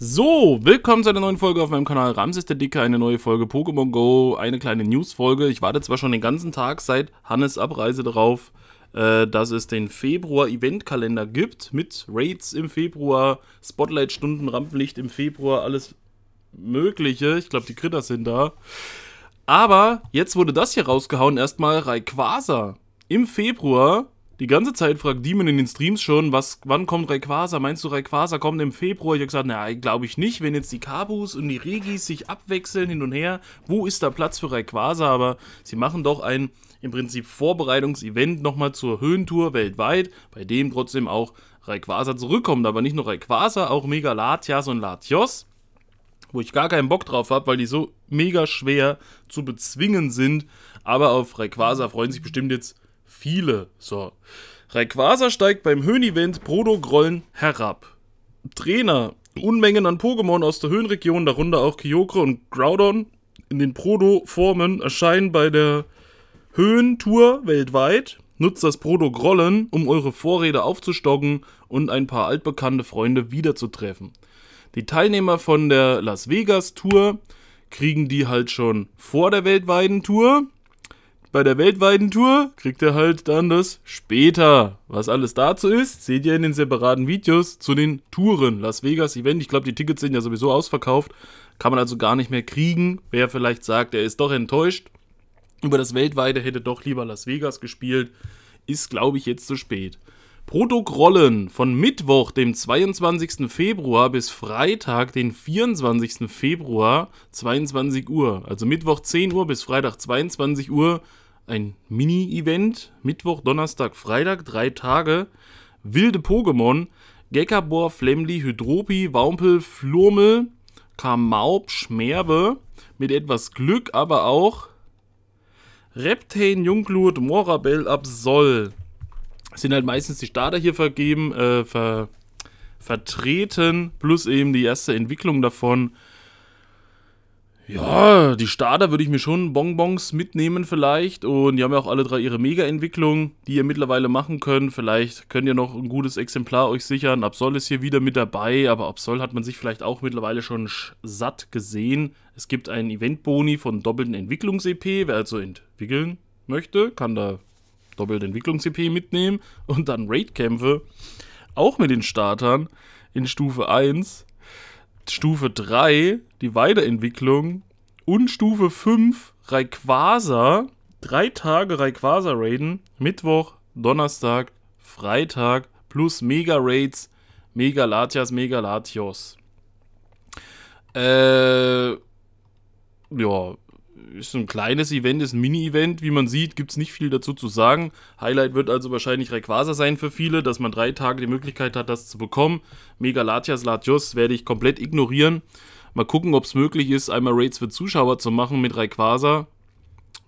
So, willkommen zu einer neuen Folge auf meinem Kanal Ramses der Dicke, eine neue Folge Pokémon Go, eine kleine News-Folge. Ich warte zwar schon den ganzen Tag seit Hannes Abreise darauf, äh, dass es den Februar-Eventkalender gibt, mit Raids im Februar, Spotlight-Stunden, Rampenlicht im Februar, alles Mögliche. Ich glaube, die Kritter sind da. Aber jetzt wurde das hier rausgehauen, erstmal Rayquaza. Im Februar die ganze Zeit fragt Demon in den Streams schon, was, wann kommt Rayquaza? Meinst du, Rayquaza kommt im Februar? Ich habe gesagt, naja, glaube ich nicht. Wenn jetzt die Kabus und die Regis sich abwechseln hin und her, wo ist da Platz für Rayquaza? Aber sie machen doch ein im Prinzip Vorbereitungsevent nochmal zur Höhentour weltweit, bei dem trotzdem auch Rayquaza zurückkommt. Aber nicht nur Rayquaza, auch Mega Latias und Latios wo ich gar keinen Bock drauf habe, weil die so mega schwer zu bezwingen sind. Aber auf Rayquaza freuen sich bestimmt jetzt Viele. So. Rayquaza steigt beim Höhen-Event Proto-Grollen herab. Trainer. Unmengen an Pokémon aus der Höhenregion, darunter auch Kyogre und Groudon, in den Proto-Formen erscheinen bei der Höhentour weltweit. Nutzt das Proto-Grollen, um eure Vorräte aufzustocken und ein paar altbekannte Freunde wiederzutreffen. Die Teilnehmer von der Las Vegas Tour kriegen die halt schon vor der weltweiten Tour bei der weltweiten Tour kriegt er halt dann das später. Was alles dazu ist, seht ihr in den separaten Videos zu den Touren. Las Vegas Event, ich glaube, die Tickets sind ja sowieso ausverkauft. Kann man also gar nicht mehr kriegen. Wer vielleicht sagt, er ist doch enttäuscht über das weltweite, hätte doch lieber Las Vegas gespielt, ist, glaube ich, jetzt zu spät. Protokollen von Mittwoch, dem 22. Februar bis Freitag, den 24. Februar, 22 Uhr. Also Mittwoch 10 Uhr bis Freitag 22 Uhr. Ein Mini-Event. Mittwoch, Donnerstag, Freitag, drei Tage. Wilde Pokémon. Gekabor, Flemli, Hydropi, Waumpel, Flurmel, Kamaub, Schmerbe. Mit etwas Glück aber auch Reptane, Jungglut, Morabell, Absol sind halt meistens die Starter hier vergeben, äh, ver, vertreten, plus eben die erste Entwicklung davon. Ja, die Starter würde ich mir schon Bonbons mitnehmen vielleicht. Und die haben ja auch alle drei ihre Mega-Entwicklung, die ihr mittlerweile machen könnt. Vielleicht könnt ihr noch ein gutes Exemplar euch sichern. Absol ist hier wieder mit dabei, aber Absol hat man sich vielleicht auch mittlerweile schon satt gesehen. Es gibt einen Event-Boni von doppelten Entwicklungs-EP. Wer also entwickeln möchte, kann da doppelte Entwicklungs-EP mitnehmen und dann Raid-Kämpfe, auch mit den Startern in Stufe 1, Stufe 3, die Weiterentwicklung und Stufe 5, Rayquaza, drei Tage Rayquaza raiden, Mittwoch, Donnerstag, Freitag plus Mega-Raids, Mega-Latias, Mega-Latios. Äh, ja, ist ein kleines Event, ist ein Mini-Event. Wie man sieht, gibt es nicht viel dazu zu sagen. Highlight wird also wahrscheinlich Rayquaza sein für viele, dass man drei Tage die Möglichkeit hat, das zu bekommen. Mega Latias, Latios werde ich komplett ignorieren. Mal gucken, ob es möglich ist, einmal Raids für Zuschauer zu machen mit Rayquaza.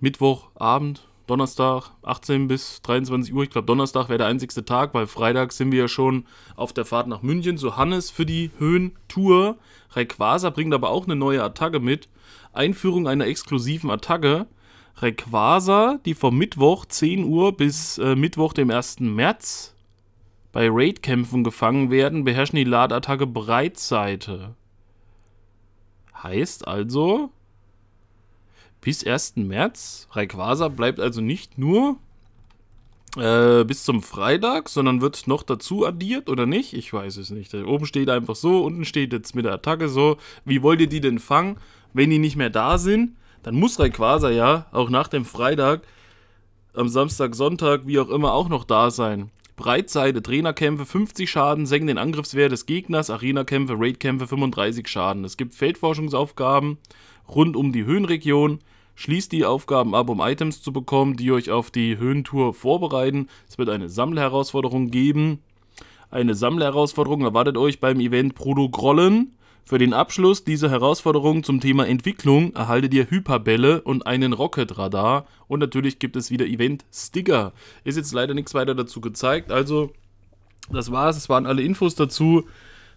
Mittwochabend, Donnerstag 18 bis 23 Uhr. Ich glaube, Donnerstag wäre der einzigste Tag, weil Freitag sind wir ja schon auf der Fahrt nach München zu Hannes für die Höhentour. Rayquaza bringt aber auch eine neue Attacke mit. Einführung einer exklusiven Attacke. Rayquaza, die vom Mittwoch 10 Uhr bis äh, Mittwoch, dem 1. März, bei Raid-Kämpfen gefangen werden, beherrschen die Ladattacke Breitseite. Heißt also, bis 1. März. Rayquaza bleibt also nicht nur äh, bis zum Freitag, sondern wird noch dazu addiert oder nicht? Ich weiß es nicht. oben steht einfach so, unten steht jetzt mit der Attacke so. Wie wollt ihr die denn fangen, wenn die nicht mehr da sind? Dann muss Rayquaza ja auch nach dem Freitag, am Samstag, Sonntag, wie auch immer, auch noch da sein. Breitseite, Trainerkämpfe 50 Schaden, senken den Angriffswert des Gegners, Arenakämpfe, Raidkämpfe 35 Schaden. Es gibt Feldforschungsaufgaben rund um die Höhenregion. Schließt die Aufgaben ab, um Items zu bekommen, die euch auf die Höhentour vorbereiten. Es wird eine Sammelherausforderung geben. Eine Sammelherausforderung erwartet euch beim Event Proto Grollen. Für den Abschluss dieser Herausforderung zum Thema Entwicklung erhaltet ihr Hyperbälle und einen Rocket Radar und natürlich gibt es wieder Event Sticker. Ist jetzt leider nichts weiter dazu gezeigt, also das war's, es waren alle Infos dazu.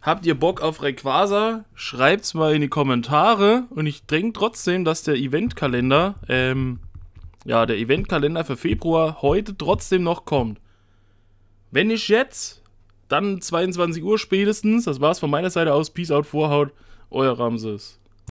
Habt ihr Bock auf Rayquaza? Schreibt's mal in die Kommentare und ich denke trotzdem, dass der Eventkalender, ähm, ja, der Eventkalender für Februar heute trotzdem noch kommt. Wenn nicht jetzt, dann 22 Uhr spätestens. Das war's von meiner Seite aus. Peace out, Vorhaut. Euer Ramses.